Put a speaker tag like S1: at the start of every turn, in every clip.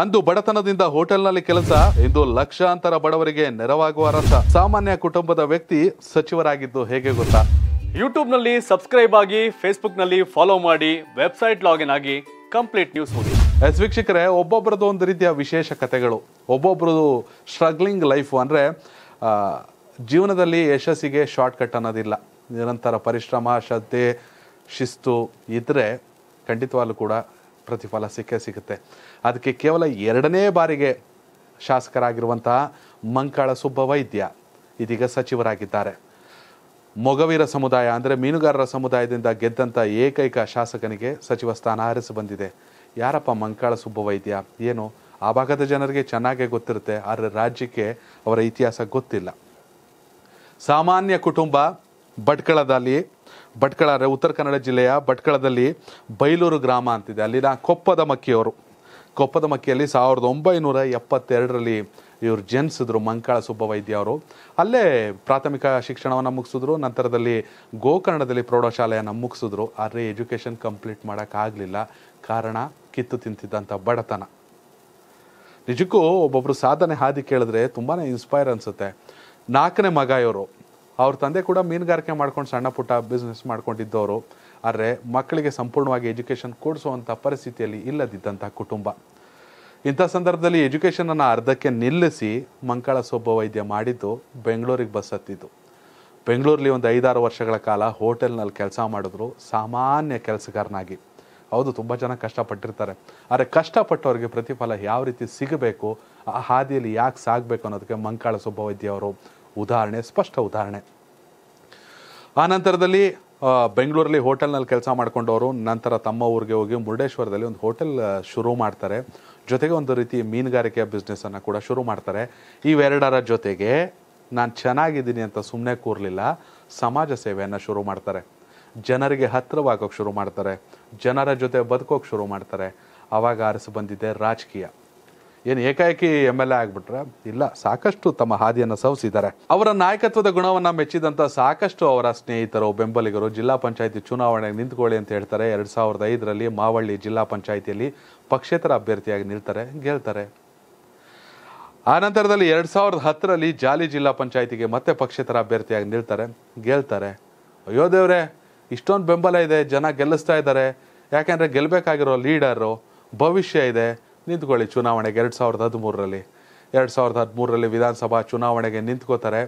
S1: ಅಂದು ಬಡತನದಿಂದ ಹೋಟೆಲ್ನಲ್ಲಿ ಕೆಲಸ ಇಂದು ಲಕ್ಷಾಂತರ ಬಡವರಿಗೆ ನೆರವಾಗುವ ರಸ ಸಾಮಾನ್ಯ ಕುಟುಂಬದ ವ್ಯಕ್ತಿ ಸಚಿವರಾಗಿದ್ದು ಹೇಗೆ ಗೊತ್ತಾ ಯೂಟ್ಯೂಬ್ನಲ್ಲಿ ಸಬ್ಸ್ಕ್ರೈಬ್ ಆಗಿ ಫೇಸ್ಬುಕ್ನಲ್ಲಿ ಫಾಲೋ ಮಾಡಿ ವೆಬ್ಸೈಟ್ ಲಾಗಿನ್ ಆಗಿ ಕಂಪ್ಲೀಟ್ ನ್ಯೂಸ್ ನೋಡಿ ಎಸ್ ವೀಕ್ಷಕರೇ ಒಬ್ಬೊಬ್ಬರದ್ದು ಒಂದು ರೀತಿಯ ವಿಶೇಷ ಕಥೆಗಳು ಒಬ್ಬೊಬ್ಬರದು ಸ್ಟ್ರಗ್ಲಿಂಗ್ ಲೈಫು ಅಂದರೆ ಜೀವನದಲ್ಲಿ ಯಶಸ್ಸಿಗೆ ಶಾರ್ಟ್ಕಟ್ ಅನ್ನೋದಿಲ್ಲ ನಿರಂತರ ಪರಿಶ್ರಮ ಶ್ರದ್ಧೆ ಶಿಸ್ತು ಇದ್ದರೆ ಖಂಡಿತವಾಗ್ಲೂ ಕೂಡ ಪ್ರತಿಫಲ ಸಿಕ್ಕೇ ಸಿಗುತ್ತೆ ಅದಕ್ಕೆ ಕೇವಲ ಎರಡನೇ ಬಾರಿಗೆ ಶಾಸಕರಾಗಿರುವಂತಹ ಮಂಕಾಳ ಸುಬ್ಬ ವೈದ್ಯ ಇದೀಗ ಸಚಿವರಾಗಿದ್ದಾರೆ ಮೊಗವೀರ ಸಮುದಾಯ ಅಂದರೆ ಮೀನುಗಾರರ ಸಮುದಾಯದಿಂದ ಗೆದ್ದಂಥ ಏಕೈಕ ಶಾಸಕನಿಗೆ ಸಚಿವ ಸ್ಥಾನ ಹರಿಸಿ ಬಂದಿದೆ ಯಾರಪ್ಪ ಮಂಕಾಳ ಸುಬ್ಬ ವೈದ್ಯ ಏನು ಆ ಭಾಗದ ಜನರಿಗೆ ಚೆನ್ನಾಗೇ ಗೊತ್ತಿರುತ್ತೆ ಆದರೆ ರಾಜ್ಯಕ್ಕೆ ಅವರ ಇತಿಹಾಸ ಗೊತ್ತಿಲ್ಲ ಸಾಮಾನ್ಯ ಕುಟುಂಬ ಭಟ್ಕಳದಲ್ಲಿ ಭಟ್ಕಳ ಉತ್ತರ ಕನ್ನಡ ಜಿಲ್ಲೆಯ ಭಟ್ಕಳದಲ್ಲಿ ಬೈಲೂರು ಗ್ರಾಮ ಅಂತಿದೆ ಅಲ್ಲಿನ ಕೊಪ್ಪದ ಮಕ್ಕಿಯವರು ಕೊಪ್ಪದ ಮಕ್ಕಿಯಲ್ಲಿ ಸಾವಿರದ ಒಂಬೈನೂರ ಎಪ್ಪತ್ತೆರಡರಲ್ಲಿ ಇವರು ಜನಿಸಿದ್ರು ಮಂಕಾಳ ಸುಬ್ಬವೈದ್ಯ ಅವರು ಅಲ್ಲೇ ಪ್ರಾಥಮಿಕ ಶಿಕ್ಷಣವನ್ನು ಮುಗಿಸಿದ್ರು ನಂತರದಲ್ಲಿ ಗೋಕರ್ಣದಲ್ಲಿ ಪ್ರೌಢಶಾಲೆಯನ್ನು ಮುಗಿಸಿದ್ರು ಆದರೆ ಎಜುಕೇಷನ್ ಕಂಪ್ಲೀಟ್ ಮಾಡೋಕ್ಕಾಗಲಿಲ್ಲ ಕಾರಣ ಕಿತ್ತು ತಿಂತಿದ್ದಂಥ ಬಡತನ ನಿಜಕ್ಕೂ ಒಬ್ಬೊಬ್ಬರು ಸಾಧನೆ ಹಾದಿ ಕೇಳಿದ್ರೆ ತುಂಬಾ ಇನ್ಸ್ಪೈರ್ ಅನಿಸುತ್ತೆ ನಾಲ್ಕನೇ ಮಗ ಇವರು ಅವ್ರ ತಂದೆ ಕೂಡ ಮೀನುಗಾರಿಕೆ ಮಾಡ್ಕೊಂಡು ಸಣ್ಣ ಪುಟ್ಟ ಬಿಸ್ನೆಸ್ ಮಾಡ್ಕೊಂಡಿದ್ದವರು ಆದರೆ ಮಕ್ಕಳಿಗೆ ಸಂಪೂರ್ಣವಾಗಿ ಎಜುಕೇಷನ್ ಕೊಡಿಸುವಂಥ ಪರಿಸ್ಥಿತಿಯಲ್ಲಿ ಇಲ್ಲದಿದ್ದಂಥ ಕುಟುಂಬ ಇಂಥ ಸಂದರ್ಭದಲ್ಲಿ ಎಜುಕೇಷನನ್ನು ಅರ್ಧಕ್ಕೆ ನಿಲ್ಲಿಸಿ ಮಂಕಳ ಸೊಬ್ಬ ವೈದ್ಯ ಮಾಡಿದ್ದು ಬೆಂಗಳೂರಿಗೆ ಬಸ್ ಹತ್ತಿದ್ದು ಬೆಂಗಳೂರಲ್ಲಿ ಒಂದು ಐದಾರು ವರ್ಷಗಳ ಕಾಲ ಹೋಟೆಲ್ನಲ್ಲಿ ಕೆಲಸ ಮಾಡಿದ್ರು ಸಾಮಾನ್ಯ ಕೆಲಸಗಾರನಾಗಿ ಹೌದು ತುಂಬ ಜನ ಕಷ್ಟಪಟ್ಟಿರ್ತಾರೆ ಆದರೆ ಕಷ್ಟಪಟ್ಟವ್ರಿಗೆ ಪ್ರತಿಫಲ ಯಾವ ರೀತಿ ಸಿಗಬೇಕು ಆ ಹಾದಿಯಲ್ಲಿ ಯಾಕೆ ಸಾಗಬೇಕು ಅನ್ನೋದಕ್ಕೆ ಮಂಕಾಳ ವೈದ್ಯ ಅವರು ಉದಾಹರಣೆ ಸ್ಪಷ್ಟ ಉದಾಹರಣೆ ಆ ನಂತರದಲ್ಲಿ ಬೆಂಗಳೂರಲ್ಲಿ ಹೋಟೆಲ್ನಲ್ಲಿ ಕೆಲಸ ಮಾಡ್ಕೊಂಡವರು ನಂತರ ತಮ್ಮ ಊರಿಗೆ ಹೋಗಿ ಮುರುಡೇಶ್ವರದಲ್ಲಿ ಒಂದು ಹೋಟೆಲ್ ಶುರು ಮಾಡ್ತಾರೆ ಜೊತೆಗೆ ಒಂದು ರೀತಿ ಮೀನುಗಾರಿಕೆಯ ಬಿಸ್ನೆಸ್ಸನ್ನು ಕೂಡ ಶುರು ಮಾಡ್ತಾರೆ ಇವೆರಡರ ಜೊತೆಗೆ ನಾನು ಚೆನ್ನಾಗಿದ್ದೀನಿ ಅಂತ ಸುಮ್ಮನೆ ಕೂರಲಿಲ್ಲ ಸಮಾಜ ಸೇವೆಯನ್ನು ಶುರು ಮಾಡ್ತಾರೆ ಜನರಿಗೆ ಹತ್ತಿರವಾಗೋಕೆ ಶುರು ಮಾಡ್ತಾರೆ ಜನರ ಜೊತೆ ಬದುಕೋಕೆ ಶುರು ಮಾಡ್ತಾರೆ ಆವಾಗ ಅರಸು ಬಂದಿದ್ದೆ ರಾಜಕೀಯ ಏನು ಏಕಾಏಕಿ ಎಮ್ ಎಲ್ ಎ ಆಗ್ಬಿಟ್ರೆ ಇಲ್ಲ ಸಾಕಷ್ಟು ತಮ್ಮ ಹಾದಿಯನ್ನು ಸವಿಸಿದ್ದಾರೆ ಅವರ ನಾಯಕತ್ವದ ಗುಣವನ್ನು ಮೆಚ್ಚಿದಂತ ಸಾಕಷ್ಟು ಅವರ ಸ್ನೇಹಿತರು ಬೆಂಬಲಿಗರು ಜಿಲ್ಲಾ ಪಂಚಾಯತಿ ಚುನಾವಣೆಗೆ ನಿಂತ್ಕೊಳ್ಳಿ ಅಂತ ಹೇಳ್ತಾರೆ ಎರಡು ಸಾವಿರದ ಐದರಲ್ಲಿ ಮಾವಳ್ಳಿ ಜಿಲ್ಲಾ ಪಂಚಾಯಿತಿಯಲ್ಲಿ ಪಕ್ಷೇತರ ಅಭ್ಯರ್ಥಿಯಾಗಿ ನಿಲ್ತಾರೆ ಗೆಲ್ತಾರೆ ಆನಂತರದಲ್ಲಿ ಎರಡು ಸಾವಿರದ ಹತ್ತರಲ್ಲಿ ಜಾಲಿ ಜಿಲ್ಲಾ ಪಂಚಾಯತಿಗೆ ಮತ್ತೆ ಪಕ್ಷೇತರ ಅಭ್ಯರ್ಥಿಯಾಗಿ ನಿಲ್ತಾರೆ ಗೆಲ್ತಾರೆ ಅಯ್ಯೋ ದೇವ್ರೆ ಇಷ್ಟೊಂದು ಬೆಂಬಲ ಇದೆ ಜನ ಗೆಲ್ಲಿಸ್ತಾ ಇದ್ದಾರೆ ಯಾಕೆಂದರೆ ಗೆಲ್ಲಬೇಕಾಗಿರೋ ಲೀಡರು ಭವಿಷ್ಯ ಇದೆ ನಿಂತ್ಕೊಳ್ಳಿ ಚುನಾವಣೆಗೆ ಎರಡು ಸಾವಿರದ ಹದಿಮೂರರಲ್ಲಿ ಎರಡು ಸಾವಿರದ ಹದಿಮೂರರಲ್ಲಿ ವಿಧಾನಸಭಾ ಚುನಾವಣೆಗೆ ನಿಂತ್ಕೋತಾರೆ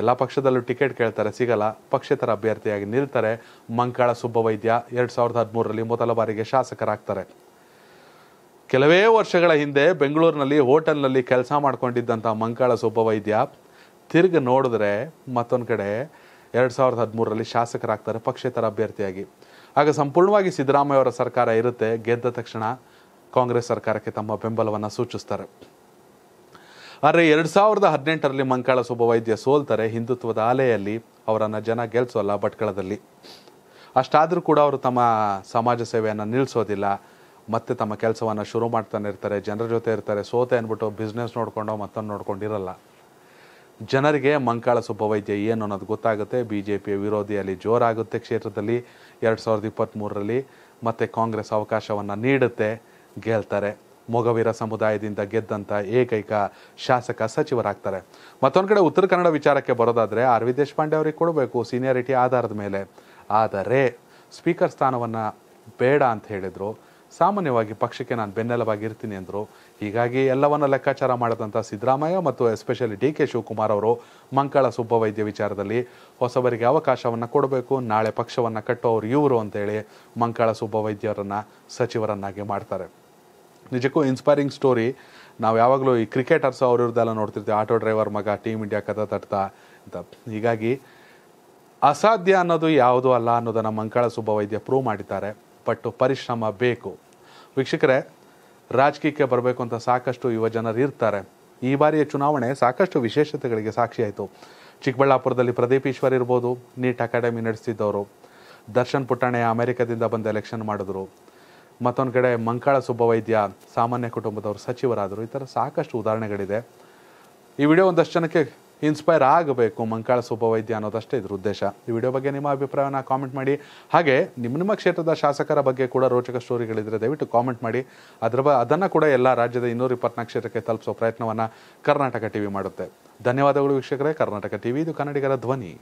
S1: ಎಲ್ಲ ಪಕ್ಷದಲ್ಲೂ ಟಿಕೆಟ್ ಕೇಳ್ತಾರೆ ಸಿಗಲ್ಲ ಪಕ್ಷೇತರ ಅಭ್ಯರ್ಥಿಯಾಗಿ ನಿಲ್ತಾರೆ ಮಂಕಾಳ ಸುಬ್ಬವೈದ್ಯ ಎರಡು ಸಾವಿರದ ಹದಿಮೂರರಲ್ಲಿ ಮೊದಲ ಬಾರಿಗೆ ಶಾಸಕರಾಗ್ತಾರೆ ಕೆಲವೇ ವರ್ಷಗಳ ಹಿಂದೆ ಬೆಂಗಳೂರಿನಲ್ಲಿ ಹೋಟೆಲ್ನಲ್ಲಿ ಕೆಲಸ ಮಾಡ್ಕೊಂಡಿದ್ದಂಥ ಮಂಕಾಳ ಸುಬ್ಬವೈದ್ಯ ತಿರುಗಿ ನೋಡಿದ್ರೆ ಮತ್ತೊಂದು ಕಡೆ ಎರಡು ಸಾವಿರದ ಹದಿಮೂರರಲ್ಲಿ ಶಾಸಕರಾಗ್ತಾರೆ ಪಕ್ಷೇತರ ಅಭ್ಯರ್ಥಿಯಾಗಿ ಆಗ ಸಂಪೂರ್ಣವಾಗಿ ಸಿದ್ದರಾಮಯ್ಯ ಅವರ ಸರ್ಕಾರ ಇರುತ್ತೆ ಗೆದ್ದ ತಕ್ಷಣ ಕಾಂಗ್ರೆಸ್ ಸರ್ಕಾರಕ್ಕೆ ತಮ್ಮ ಬೆಂಬಲವನ್ನು ಸೂಚಿಸ್ತಾರೆ ಆದರೆ ಎರಡು ಸಾವಿರದ ಹದಿನೆಂಟರಲ್ಲಿ ಮಂಕಾಳ ವೈದ್ಯ ಸೋಲ್ತಾರೆ ಹಿಂದುತ್ವದ ಆಲೆಯಲ್ಲಿ ಅವರನ್ನು ಜನ ಗೆಲ್ಸೋಲ್ಲ ಭಟ್ಕಳದಲ್ಲಿ ಅಷ್ಟಾದರೂ ಕೂಡ ಅವರು ತಮ್ಮ ಸಮಾಜ ಸೇವೆಯನ್ನು ನಿಲ್ಲಿಸೋದಿಲ್ಲ ಮತ್ತೆ ತಮ್ಮ ಕೆಲಸವನ್ನು ಶುರು ಮಾಡ್ತಾನೆ ಇರ್ತಾರೆ ಜನರ ಜೊತೆ ಇರ್ತಾರೆ ಸೋತೆ ಅಂದ್ಬಿಟ್ಟು ಬಿಸ್ನೆಸ್ ನೋಡಿಕೊಂಡು ಮತ್ತೊಂದು ನೋಡ್ಕೊಂಡಿರಲ್ಲ ಜನರಿಗೆ ಮಂಕಾಳ ವೈದ್ಯ ಏನು ಅನ್ನೋದು ಗೊತ್ತಾಗುತ್ತೆ ಬಿ ಜೆ ಪಿಯ ವಿರೋಧಿಯಲ್ಲಿ ಜೋರಾಗುತ್ತೆ ಕ್ಷೇತ್ರದಲ್ಲಿ ಎರಡು ಸಾವಿರದ ಇಪ್ಪತ್ತ್ಮೂರರಲ್ಲಿ ಮತ್ತು ಕಾಂಗ್ರೆಸ್ ಅವಕಾಶವನ್ನು ನೀಡುತ್ತೆ ಗೆಲ್ತಾರೆ ಮೊಗವೀರ ಸಮುದಾಯದಿಂದ ಗೆದ್ದಂಥ ಏಕೈಕ ಶಾಸಕ ಸಚಿವರಾಗ್ತಾರೆ ಮತ್ತೊಂದು ಕಡೆ ಉತ್ತರ ಕನ್ನಡ ವಿಚಾರಕ್ಕೆ ಬರೋದಾದರೆ ಆರ್ ವಿ ದೇಶಪಾಂಡೆ ಅವರಿಗೆ ಕೊಡಬೇಕು ಸೀನಿಯಾರಿಟಿ ಆಧಾರದ ಮೇಲೆ ಆದರೆ ಸ್ಪೀಕರ್ ಸ್ಥಾನವನ್ನು ಬೇಡ ಅಂತ ಹೇಳಿದರು ಸಾಮಾನ್ಯವಾಗಿ ಪಕ್ಷಕ್ಕೆ ನಾನು ಬೆನ್ನೆಲವಾಗಿರ್ತೀನಿ ಅಂದರು ಹೀಗಾಗಿ ಎಲ್ಲವನ್ನ ಲೆಕ್ಕಾಚಾರ ಮಾಡಿದಂಥ ಸಿದ್ದರಾಮಯ್ಯ ಮತ್ತು ಎಸ್ಪೆಷಲಿ ಡಿ ಕೆ ಶಿವಕುಮಾರ್ ಅವರು ಮಂಕಳ ವೈದ್ಯ ವಿಚಾರದಲ್ಲಿ ಹೊಸವರಿಗೆ ಅವಕಾಶವನ್ನು ಕೊಡಬೇಕು ನಾಳೆ ಪಕ್ಷವನ್ನು ಕಟ್ಟುವವರು ಇವರು ಅಂತೇಳಿ ಮಂಕಳ ಸುಬ್ಬವೈದ್ಯರನ್ನು ಸಚಿವರನ್ನಾಗಿ ಮಾಡ್ತಾರೆ ನಿಜಕ್ಕೂ ಇನ್ಸ್ಪೈರಿಂಗ್ ಸ್ಟೋರಿ ನಾವು ಯಾವಾಗಲೂ ಈ ಕ್ರಿಕೆಟರ್ಸು ಅವ್ರದ್ದೆಲ್ಲ ನೋಡ್ತಿರ್ತೀವಿ ಆಟೋ ಡ್ರೈವರ್ ಮಗ ಟೀಮ್ ಇಂಡಿಯಾ ಕಥ ತಟ್ತಾ ಅಂತ ಹೀಗಾಗಿ ಅಸಾಧ್ಯ ಅನ್ನೋದು ಯಾವುದೂ ಅಲ್ಲ ಅನ್ನೋದನ್ನು ಮಂಕಳ ವೈದ್ಯ ಪ್ರೂವ್ ಮಾಡಿದ್ದಾರೆ ಬಟ್ ಪರಿಶ್ರಮ ಬೇಕು ವೀಕ್ಷಕರೇ ರಾಜಕೀಯಕ್ಕೆ ಬರಬೇಕು ಅಂತ ಸಾಕಷ್ಟು ಯುವ ಜನರು ಇರ್ತಾರೆ ಈ ಬಾರಿಯ ಚುನಾವಣೆ ಸಾಕಷ್ಟು ವಿಶೇಷತೆಗಳಿಗೆ ಸಾಕ್ಷಿಯಾಯಿತು ಚಿಕ್ಕಬಳ್ಳಾಪುರದಲ್ಲಿ ಪ್ರದೀಪ್ ಈಶ್ವರ್ ಇರ್ಬೋದು ನೀಟ್ ಅಕಾಡೆಮಿ ನಡೆಸ್ತಿದ್ದವರು ದರ್ಶನ್ ಪುಟ್ಟಣೆ ಅಮೆರಿಕದಿಂದ ಬಂದು ಎಲೆಕ್ಷನ್ ಮಾಡಿದ್ರು ಮತ್ತೊಂದು ಕಡೆ ಮಂಕಾಳ ಸುಬ್ಬವೈದ್ಯ ಸಾಮಾನ್ಯ ಕುಟುಂಬದವರು ಸಚಿವರಾದರು ಈ ಥರ ಸಾಕಷ್ಟು ಉದಾಹರಣೆಗಳಿದೆ ಈ ವಿಡಿಯೋ ಒಂದಷ್ಟು ಜನಕ್ಕೆ ಇನ್ಸ್ಪೈರ್ ಆಗಬೇಕು ಮಂಕಾಳ ಸುಬ್ಬವೈದ್ಯ ಅನ್ನೋದಷ್ಟೇ ಇದ್ರ ಉದ್ದೇಶ ಈ ವಿಡಿಯೋ ಬಗ್ಗೆ ನಿಮ್ಮ ಅಭಿಪ್ರಾಯವನ್ನು ಕಾಮೆಂಟ್ ಮಾಡಿ ಹಾಗೆ ನಿಮ್ಮ ನಿಮ್ಮ ಕ್ಷೇತ್ರದ ಶಾಸಕರ ಬಗ್ಗೆ ಕೂಡ ರೋಚಕ ಸ್ಟೋರಿಗಳಿದ್ದರೆ ದಯವಿಟ್ಟು ಕಾಮೆಂಟ್ ಮಾಡಿ ಅದರ ಬ ಅದನ್ನು ಕೂಡ ಎಲ್ಲ ರಾಜ್ಯದ ಇನ್ನೂರ ಇಪ್ಪತ್ನಾಲ್ಕು ಕ್ಷೇತ್ರಕ್ಕೆ ತಲುಪಿಸೋ ಪ್ರಯತ್ನವನ್ನು ಕರ್ನಾಟಕ ಟಿವಿ ಮಾಡುತ್ತೆ ಧನ್ಯವಾದಗಳು ವೀಕ್ಷಕರೇ ಕರ್ನಾಟಕ ಟಿವಿ ಇದು ಕನ್ನಡಿಗರ ಧ್ವನಿ